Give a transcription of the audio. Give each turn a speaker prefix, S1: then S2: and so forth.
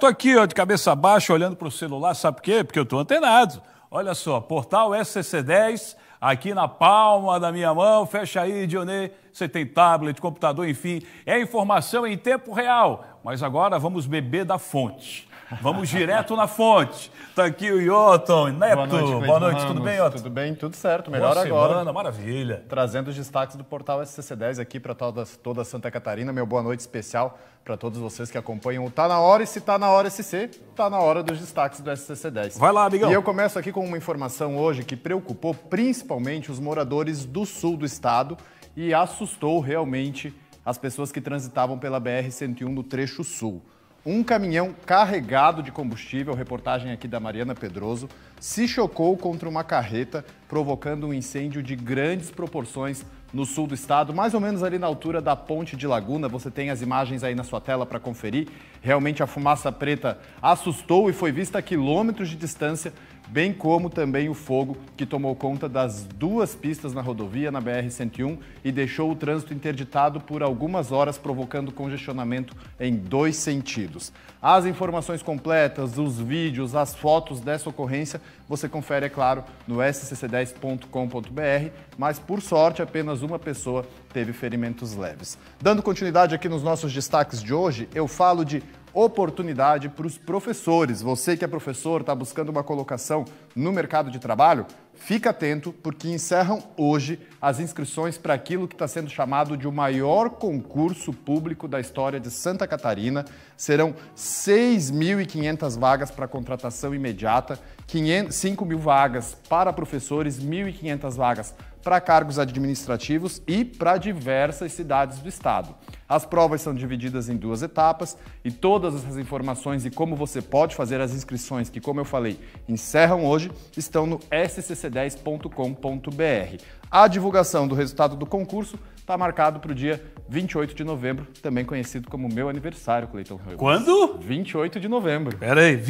S1: Estou aqui ó, de cabeça baixa, olhando para o celular, sabe por quê? Porque eu estou antenado. Olha só, portal SCC10, aqui na palma da minha mão, fecha aí, Dionê. Você tem tablet, computador, enfim. É informação em tempo real. Mas agora vamos beber da fonte. Vamos direto na fonte. Está aqui o Yoton, Neto. Boa noite, Boa noite. tudo bem,
S2: Yoton? Tudo bem, tudo certo. Melhor Boa agora. Semana, maravilha. Trazendo os destaques do portal SCC10 aqui para toda, toda Santa Catarina. Meu boa noite especial para todos vocês que acompanham o Tá Na Hora. E se Tá Na Hora SC, tá na hora dos destaques do SCC10. Vai lá, amigão. E eu começo aqui com uma informação hoje que preocupou principalmente os moradores do sul do estado e assustou realmente as pessoas que transitavam pela BR-101 no trecho sul. Um caminhão carregado de combustível, reportagem aqui da Mariana Pedroso, se chocou contra uma carreta, provocando um incêndio de grandes proporções no sul do estado, mais ou menos ali na altura da Ponte de Laguna. Você tem as imagens aí na sua tela para conferir. Realmente a fumaça preta assustou e foi vista a quilômetros de distância bem como também o fogo que tomou conta das duas pistas na rodovia, na BR-101, e deixou o trânsito interditado por algumas horas, provocando congestionamento em dois sentidos. As informações completas, os vídeos, as fotos dessa ocorrência, você confere, é claro, no scc10.com.br, mas por sorte apenas uma pessoa teve ferimentos leves. Dando continuidade aqui nos nossos destaques de hoje, eu falo de oportunidade para os professores. Você que é professor, está buscando uma colocação no mercado de trabalho, Fica atento, porque encerram hoje as inscrições para aquilo que está sendo chamado de o maior concurso público da história de Santa Catarina. Serão 6.500 vagas para contratação imediata, 5.000 mil vagas para professores, 1.500 vagas para cargos administrativos e para diversas cidades do estado. As provas são divididas em duas etapas e todas essas informações e como você pode fazer as inscrições, que, como eu falei, encerram hoje, estão no SCC cc10.com.br. A divulgação do resultado do concurso está marcado para o dia 28 de novembro, também conhecido como meu aniversário, Cleiton Quando? 28 de
S1: novembro. Pera aí,